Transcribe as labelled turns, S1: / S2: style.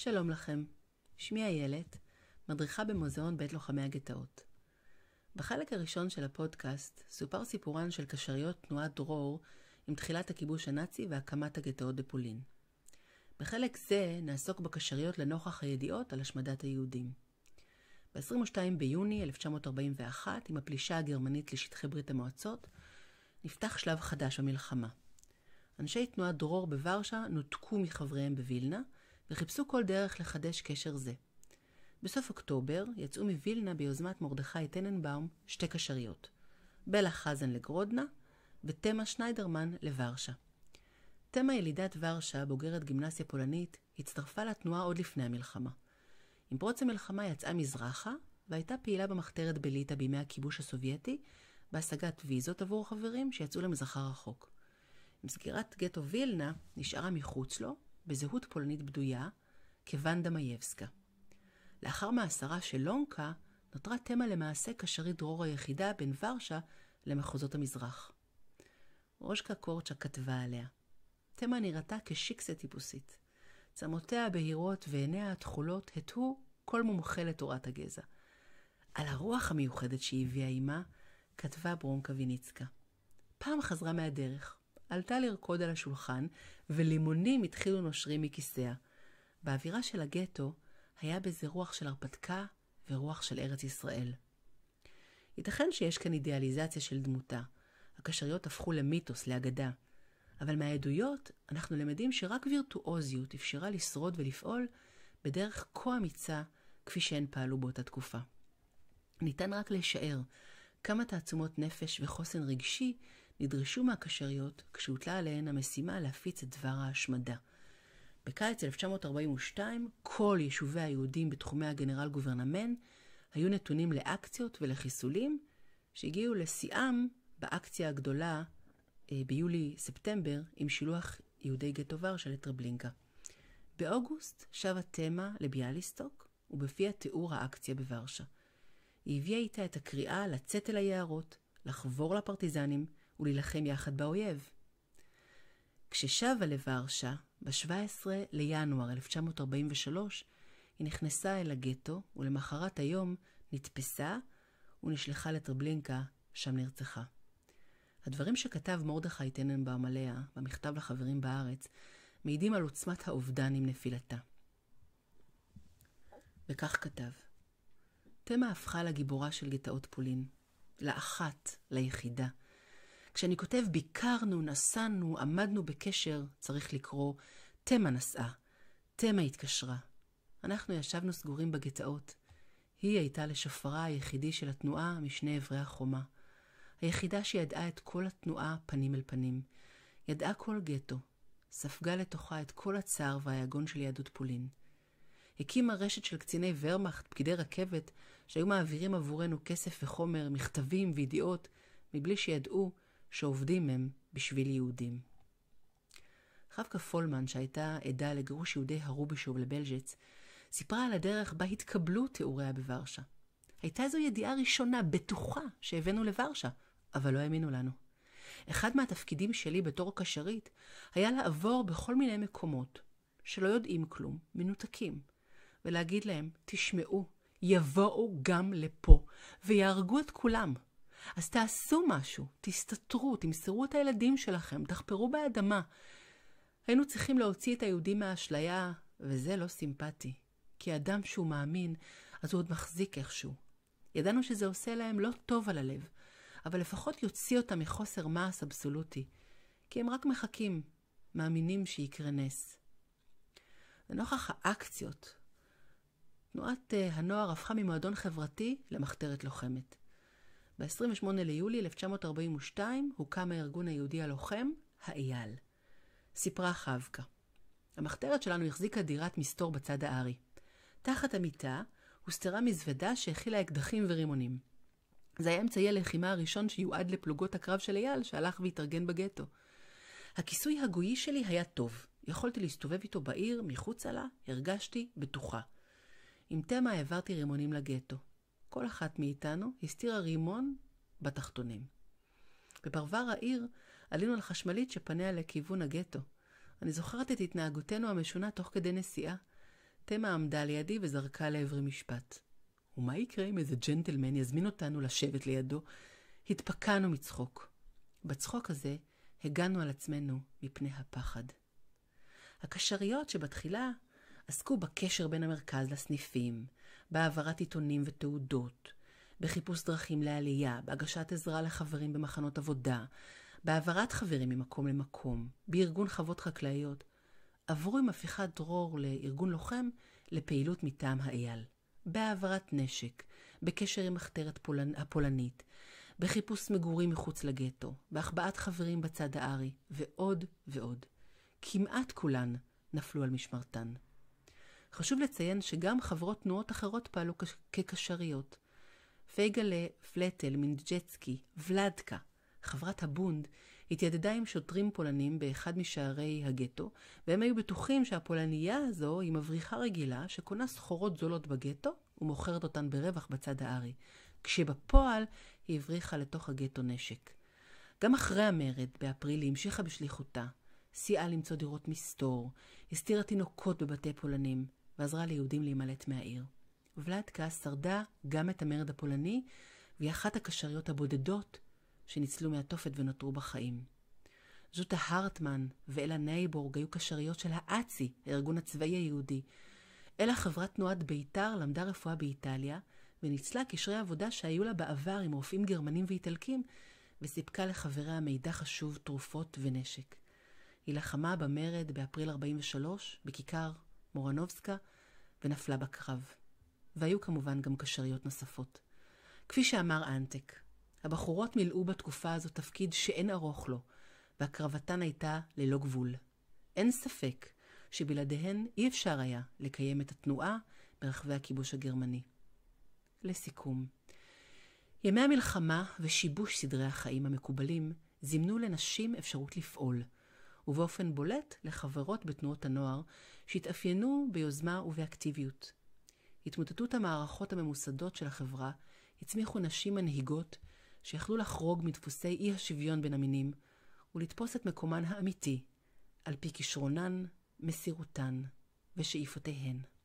S1: שלום לכם, שמי איילת, מדריכה במוזיאון בית לוחמי הגטאות. בחלק הראשון של הפודקאסט סופר סיפורן של קשריות תנועת דרור עם תחילת הכיבוש הנאצי והקמת הגטאות בפולין. בחלק זה נעסוק בקשריות לנוכח הידיעות על השמדת היהודים. ב-22 ביוני 1941, עם הפלישה הגרמנית לשטחי ברית המועצות, נפתח שלב חדש במלחמה. אנשי תנועת דרור בוורשה נותקו מחבריהם בווילנה, וחיפשו כל דרך לחדש קשר זה. בסוף אוקטובר יצאו מווילנה ביוזמת מרדכי טננבאום שתי קשריות, בלה חזן לגרודנה ותמה שניידרמן לוורשה. תמה ילידת ורשה, בוגרת גימנסיה פולנית, הצטרפה לתנועה עוד לפני המלחמה. עם פרוץ המלחמה יצאה מזרחה, והייתה פעילה במחתרת בליטא בימי הכיבוש הסובייטי, בהשגת ויזות עבור חברים שיצאו למזרח הרחוק. עם סגירת גטו וילנה, נשארה מחוץ לו, בזהות פולנית בדויה כוונדה מייבסקה. לאחר מאסרה של לונקה, נותרה תמה למעשה קשרית דרור היחידה בין ורשה למחוזות המזרח. רושקה קורצ'ה כתבה עליה. תמה נראתה כשיקסה טיפוסית. צמותיה הבהירות ועיניה התכולות הטו כל מומחה לתורת הגזע. על הרוח המיוחדת שהביאה עימה, כתבה ברונקה ויניצקה. פעם חזרה מהדרך, עלתה לרקוד על השולחן, ולימונים התחילו נושרים מכיסיה. באווירה של הגטו היה בזה רוח של הרפתקה ורוח של ארץ ישראל. ייתכן שיש כאן אידיאליזציה של דמותה. הקשריות הפכו למיתוס, לאגדה. אבל מהעדויות אנחנו למדים שרק וירטואוזיות אפשרה לשרוד ולפעול בדרך כה אמיצה כפי שהן פעלו באותה תקופה. ניתן רק לשער כמה תעצומות נפש וחוסן רגשי נדרשו מהקשריות כשהוטלה עליהן המשימה להפיץ את דבר ההשמדה. בקיץ 1942 כל יישובי היהודים בתחומי הגנרל גוברנמן היו נתונים לאקציות ולחיסולים שהגיעו לשיאם באקציה הגדולה אה, ביולי-ספטמבר עם שילוח יהודי גטו ורשה לטרבלינקה. באוגוסט שבה תמה לביאליסטוק ובפי התיאור האקציה בוורשה. היא הביאה איתה את הקריאה לצאת אל היערות, לחבור לפרטיזנים ולהילחם יחד באויב. כששבה לוורשה, ב-17 לינואר 1943, היא נכנסה אל הגטו, ולמחרת היום נתפסה ונשלחה לטרבלינקה, שם נרצחה. הדברים שכתב מרדכי טננבאום עליה, במכתב לחברים בארץ, מעידים על עוצמת האובדן עם נפילתה. וכך כתב: תמה הפכה לגיבורה של גטאות פולין, לאחת, ליחידה, כשאני כותב ביקרנו, נסענו, עמדנו בקשר, צריך לקרוא תמה נסעה, תמה התקשרה. אנחנו ישבנו סגורים בגטאות. היא הייתה לשופרה היחידי של התנועה משני אברי החומה. היחידה שידעה את כל התנועה פנים אל פנים. ידעה כל גטו. ספגה לתוכה את כל הצער והיגון של יהדות פולין. הקימה רשת של קציני ורמאכט, פקידי רכבת, שהיו מעבירים עבורנו כסף וחומר, מכתבים וידיעות, מבלי שידעו שעובדים הם בשביל יהודים. חבקה פולמן, שהייתה עדה לגירוש יהודי הרובישוב לבלז'ץ, סיפרה על הדרך בה התקבלו תיאוריה בוורשה. הייתה זו ידיעה ראשונה, בטוחה, שהבאנו לוורשה, אבל לא האמינו לנו. אחד מהתפקידים שלי בתור קשרית היה לעבור בכל מיני מקומות שלא יודעים כלום, מנותקים, ולהגיד להם, תשמעו, יבואו גם לפה, ויהרגו את כולם. אז תעשו משהו, תסתתרו, תמסרו את הילדים שלכם, תחפרו באדמה. היינו צריכים להוציא את היהודים מהאשליה, וזה לא סימפטי. כי אדם שהוא מאמין, אז הוא עוד מחזיק איכשהו. ידענו שזה עושה להם לא טוב על הלב, אבל לפחות יוציא אותם מחוסר מעש אבסולוטי. כי הם רק מחכים, מאמינים שיקרה נס. לנוכח האקציות, תנועת אה, הנוער הפכה ממועדון חברתי למחתרת לוחמת. ב-28 ליולי 1942 הוקם הארגון היהודי הלוחם, האייל. סיפרה חבקה. המחתרת שלנו החזיקה דירת מסתור בצד הארי. תחת המיטה הוסתרה מזוודה שהכילה אקדחים ורימונים. זה היה אמצעי הלחימה הראשון שיועד לפלוגות הקרב של אייל, שהלך והתארגן בגטו. הכיסוי הגויי שלי היה טוב. יכולתי להסתובב איתו בעיר, מחוצה לה, הרגשתי בטוחה. עם תמה העברתי רימונים לגטו. כל אחת מאיתנו הסתירה רימון בתחתונים. בפרבר העיר עלינו על חשמלית שפניה לכיוון הגטו. אני זוכרת את התנהגותנו המשונה תוך כדי נסיעה. תמה עמדה לידי וזרקה לעברי משפט. ומה יקרה אם איזה ג'נטלמן יזמין אותנו לשבת לידו? התפקענו מצחוק. בצחוק הזה הגנו על עצמנו מפני הפחד. הקשריות שבתחילה עסקו בקשר בין המרכז לסניפים, בהעברת עיתונים ותעודות, בחיפוש דרכים לעלייה, בהגשת עזרה לחברים במחנות עבודה, בהעברת חברים ממקום למקום, בארגון חוות חקלאיות, עברו עם הפיכת דרור לארגון לוחם לפעילות מטעם האייל. בהעברת נשק, בקשר עם מחתרת פולנ... הפולנית, בחיפוש מגורים מחוץ לגטו, בהחבעת חברים בצד הארי, ועוד ועוד. כמעט כולן נפלו על משמרתן. חשוב לציין שגם חברות תנועות אחרות פעלו כקשריות. פייגלה פלטל מינג'צקי, ולדקה, חברת הבונד, התיידדה עם שוטרים פולנים באחד משערי הגטו, והם היו בטוחים שהפולנייה הזו היא מבריחה רגילה שקונה סחורות זולות בגטו ומוכרת אותן ברווח בצד הארי, כשבפועל היא הבריחה לתוך הגטו נשק. גם אחרי המרד, באפריל, היא המשיכה בשליחותה. סייעה למצוא דירות מסתור, הסתירה תינוקות בבתי פולנים, ועזרה ליהודים להימלט מהעיר. ולדקה שרדה גם את המרד הפולני, והיא אחת הקשריות הבודדות שניצלו מהתופת ונותרו בחיים. ז'וטה הרטמן ואלה נייבורג היו קשריות של האצ"י, הארגון הצבאי היהודי. אלה חברת תנועת בית"ר למדה רפואה באיטליה, וניצלה קשרי עבודה שהיו לה בעבר עם רופאים גרמנים ואיטלקים, וסיפקה לחבריה מידע חשוב, תרופות ונשק. היא לחמה במרד באפריל 43, בכיכר מורנובסקה, ונפלה בקרב. והיו כמובן גם קשריות נוספות. כפי שאמר אנטק, הבחורות מילאו בתקופה הזו תפקיד שאין ארוך לו, והקרבתן הייתה ללא גבול. אין ספק שבלעדיהן אי אפשר היה לקיים את התנועה ברחבי הכיבוש הגרמני. לסיכום, ימי המלחמה ושיבוש סדרי החיים המקובלים זימנו לנשים אפשרות לפעול – ובאופן בולט לחברות בתנועות הנוער, שהתאפיינו ביוזמה ובאקטיביות. התמוטטות המערכות הממוסדות של החברה הצמיחו נשים מנהיגות שיכלו לחרוג מדפוסי אי השוויון בין המינים ולתפוס את מקומן האמיתי על פי כישרונן, מסירותן ושאיפותיהן.